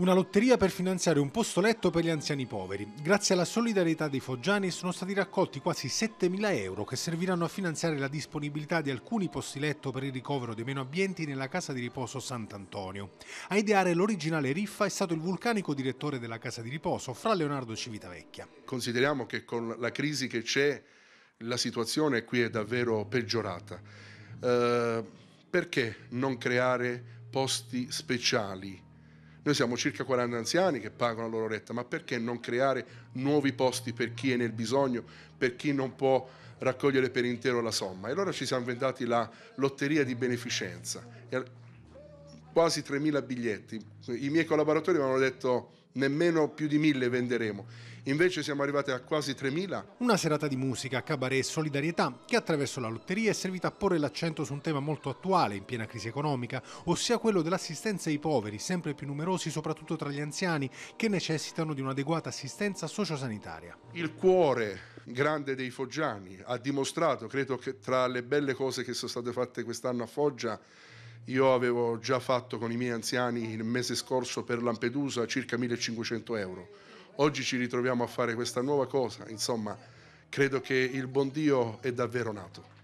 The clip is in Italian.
Una lotteria per finanziare un posto letto per gli anziani poveri. Grazie alla solidarietà dei foggiani sono stati raccolti quasi 7.000 euro che serviranno a finanziare la disponibilità di alcuni posti letto per il ricovero dei meno abbienti nella casa di riposo Sant'Antonio. A ideare l'originale riffa è stato il vulcanico direttore della casa di riposo, Fra Leonardo Civitavecchia. Consideriamo che con la crisi che c'è la situazione qui è davvero peggiorata. Eh, perché non creare posti speciali? Noi siamo circa 40 anziani che pagano la loro retta, ma perché non creare nuovi posti per chi è nel bisogno, per chi non può raccogliere per intero la somma? E allora ci siamo inventati la lotteria di beneficenza quasi 3.000 biglietti. I miei collaboratori mi hanno detto nemmeno più di 1.000 venderemo. Invece siamo arrivati a quasi 3.000. Una serata di musica, cabaret e solidarietà che attraverso la lotteria è servita a porre l'accento su un tema molto attuale in piena crisi economica, ossia quello dell'assistenza ai poveri, sempre più numerosi soprattutto tra gli anziani, che necessitano di un'adeguata assistenza sociosanitaria. Il cuore grande dei foggiani ha dimostrato, credo che tra le belle cose che sono state fatte quest'anno a Foggia, io avevo già fatto con i miei anziani il mese scorso per Lampedusa circa 1500 euro. Oggi ci ritroviamo a fare questa nuova cosa, insomma, credo che il buon Dio è davvero nato.